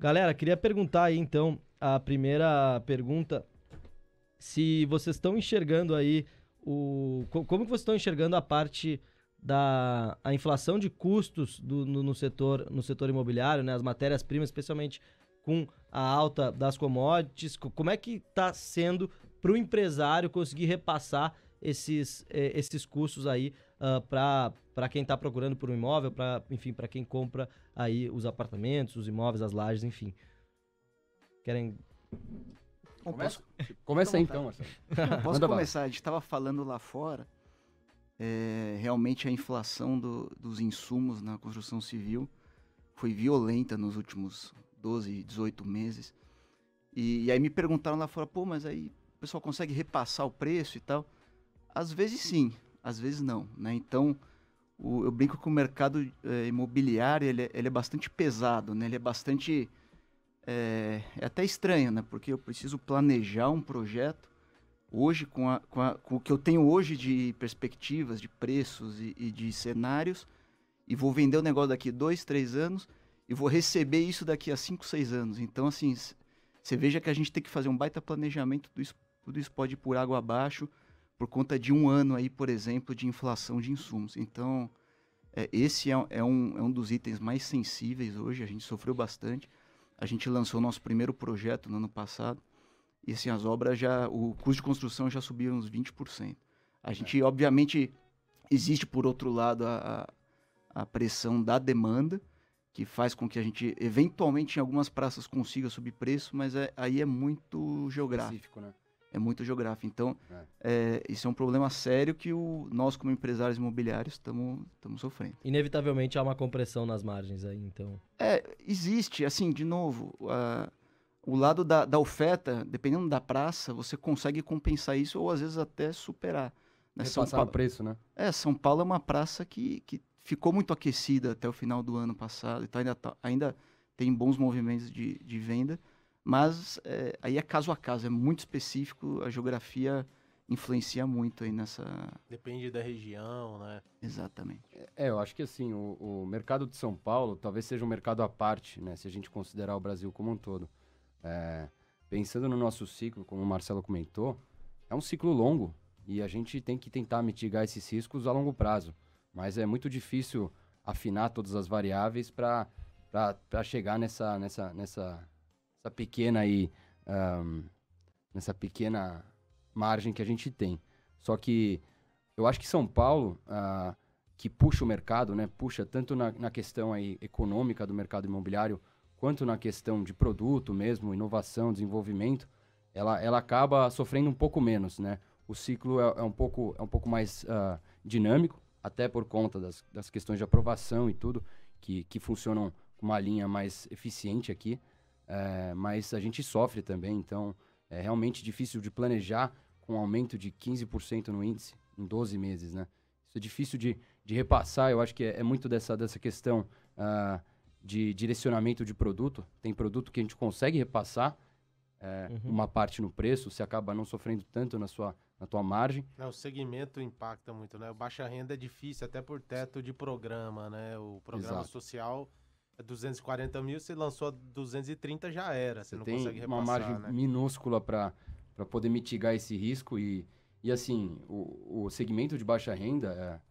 Galera, queria perguntar aí então a primeira pergunta se vocês estão enxergando aí o como que vocês estão enxergando a parte da a inflação de custos do, no, no setor no setor imobiliário, né, as matérias-primas, especialmente com a alta das commodities, como é que está sendo para o empresário conseguir repassar esses, eh, esses custos aí uh, ah, para quem está procurando por um imóvel, para enfim, para quem compra aí os apartamentos, os imóveis, as lajes, enfim. Querem Começa, começa aí então, Marcelo. Posso Manda começar? A gente estava falando lá fora, é, realmente a inflação do, dos insumos na construção civil foi violenta nos últimos 12, 18 meses. E, e, aí me perguntaram lá fora, pô, mas aí o pessoal consegue repassar o preço e tal? Às vezes sim, às vezes não, né? Então, o, eu brinco que o mercado é, imobiliário, ele, é, ele, é bastante pesado, né? Ele é bastante... É, é, até estranho, né? Porque eu preciso planejar um projeto hoje, com, a, com, a, com o que eu tenho hoje de perspectivas, de preços e, e de cenários, e vou vender o negócio daqui dois, três anos, e vou receber isso daqui a cinco, seis anos. Então, assim, você veja que a gente tem que fazer um baita planejamento, tudo isso, tudo isso pode ir por água abaixo, por conta de um ano aí, por exemplo, de inflação de insumos. Então, é, esse é, é, um, é um dos itens mais sensíveis hoje, a gente sofreu bastante. A gente lançou o nosso primeiro projeto no ano passado, e assim, as obras já, o custo de construção já subiu uns 20%. A gente, é. obviamente, existe por outro lado a, a, a pressão da demanda, que faz com que a gente, eventualmente, em algumas praças consiga subir preço, mas é, aí é muito geográfico. Específico, né? é muito geográfico. Então, é. É, isso é um problema sério que o, nós, como empresários imobiliários, estamos sofrendo. Inevitavelmente há uma compressão nas margens aí, então. É, existe. Assim, de novo, a, o lado da, da, oferta, dependendo da praça, você consegue compensar isso ou às vezes até superar. Né? São preço, né? É, São Paulo é uma praça que, que ficou muito aquecida até o final do ano passado, então ainda, tá, ainda tem bons movimentos de, de venda mas é, aí é caso a caso, é muito específico, a geografia influencia muito aí nessa. Depende da região, né? Exatamente. É, eu acho que assim, o, o mercado de São Paulo talvez seja um mercado à parte, né? Se a gente considerar o Brasil como um todo. É, pensando no nosso ciclo, como o Marcelo comentou, é um ciclo longo e a gente tem que tentar mitigar esses riscos a longo prazo. Mas é muito difícil afinar todas as variáveis para chegar nessa, nessa, nessa, essa pequena aí, um, nessa pequena margem que a gente tem. Só que eu acho que São Paulo, uh, que puxa o mercado, né, puxa tanto na, na, questão aí econômica do mercado imobiliário, quanto na questão de produto mesmo, inovação, desenvolvimento, ela, ela acaba sofrendo um pouco menos, né? O ciclo é, é um, pouco, é um pouco mais uh, dinâmico, até por conta das, das questões de aprovação e tudo, que, que funcionam com uma linha mais eficiente aqui é, mas a gente sofre também, então é realmente difícil de planejar com um aumento de 15% no índice em 12 meses, né? Isso é difícil de, de repassar, eu acho que é, é muito dessa, dessa questão uh, de direcionamento de produto. Tem produto que a gente consegue repassar é, uhum. uma parte no preço, você acaba não sofrendo tanto na sua na tua margem. Não, é, o segmento impacta muito, né? O baixa renda é difícil, até por teto de programa, né? O programa Exato. social 240 é mil, você lançou 230, já era. Você, você não tem consegue repassar, uma margem né? minúscula para poder mitigar esse risco. E, e assim, o, o segmento de baixa renda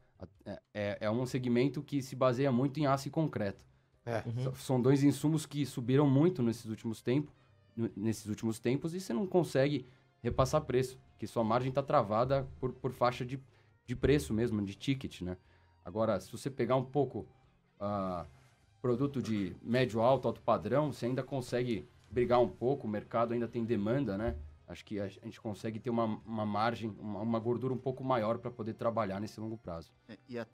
é, é, é, é um segmento que se baseia muito em aço e concreto. É. Uhum. São dois insumos que subiram muito nesses últimos, tempo, nesses últimos tempos e você não consegue repassar preço, que sua margem está travada por, por faixa de, de preço mesmo, de ticket, né? Agora, se você pegar um pouco... Uh, produto de médio alto, alto padrão, você ainda consegue brigar um pouco, o mercado ainda tem demanda, né? Acho que a gente consegue ter uma, uma margem, uma, uma gordura um pouco maior para poder trabalhar nesse longo prazo. É, e a,